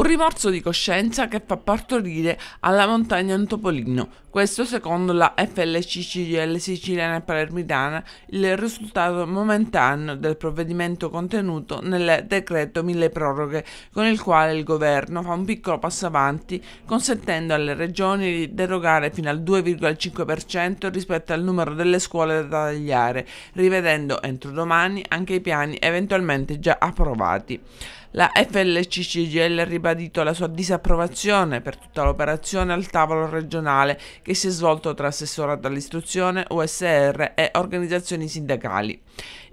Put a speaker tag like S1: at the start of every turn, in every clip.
S1: Un rimorso di coscienza che fa partorire alla montagna un topolino. Questo secondo la FLCCGL siciliana e palermitana il risultato momentaneo del provvedimento contenuto nel decreto mille proroghe con il quale il governo fa un piccolo passo avanti consentendo alle regioni di derogare fino al 2,5% rispetto al numero delle scuole da tagliare, rivedendo entro domani anche i piani eventualmente già approvati. La FLCCGL ribadisce ribadito la sua disapprovazione per tutta l'operazione al tavolo regionale che si è svolto tra assessorato all'istruzione, USR e organizzazioni sindacali.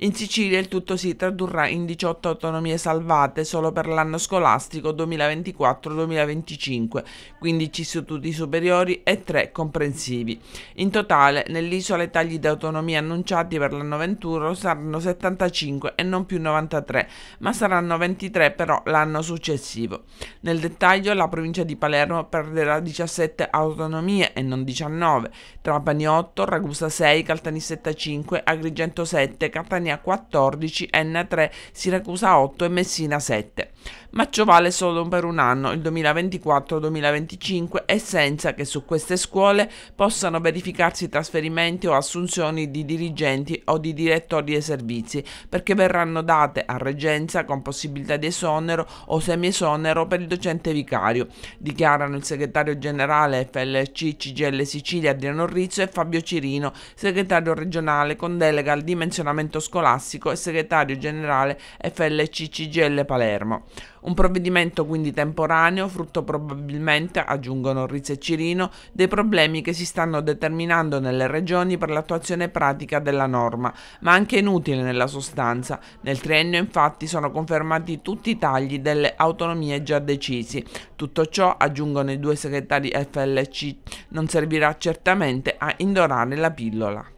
S1: In Sicilia il tutto si tradurrà in 18 autonomie salvate solo per l'anno scolastico 2024-2025, 15 istituti superiori e 3 comprensivi. In totale nell'isola i tagli di autonomia annunciati per l'anno 21 saranno 75 e non più 93, ma saranno 23 però l'anno successivo. Nel dettaglio la provincia di Palermo perderà 17 autonomie e non 19, Trapani 8, Ragusa 6, Caltanissetta 5, Agrigento 7, Catania 14, n 3, Siracusa 8 e Messina 7. Ma ciò vale solo per un anno, il 2024-2025, e senza che su queste scuole possano verificarsi trasferimenti o assunzioni di dirigenti o di direttori dei servizi, perché verranno date a reggenza con possibilità di esonero o semiesonero per il docente vicario, dichiarano il segretario generale FLC CGL Sicilia Adriano Rizzo e Fabio Cirino, segretario regionale con delega al dimensionamento scolastico e segretario generale FLC CGL Palermo. Un provvedimento quindi temporaneo, frutto probabilmente, aggiungono Rizzo e Cirino, dei problemi che si stanno determinando nelle regioni per l'attuazione pratica della norma, ma anche inutile nella sostanza. Nel triennio infatti sono confermati tutti i tagli delle autonomie già già decisi. Tutto ciò, aggiungono i due segretari FLC, non servirà certamente a indorare la pillola.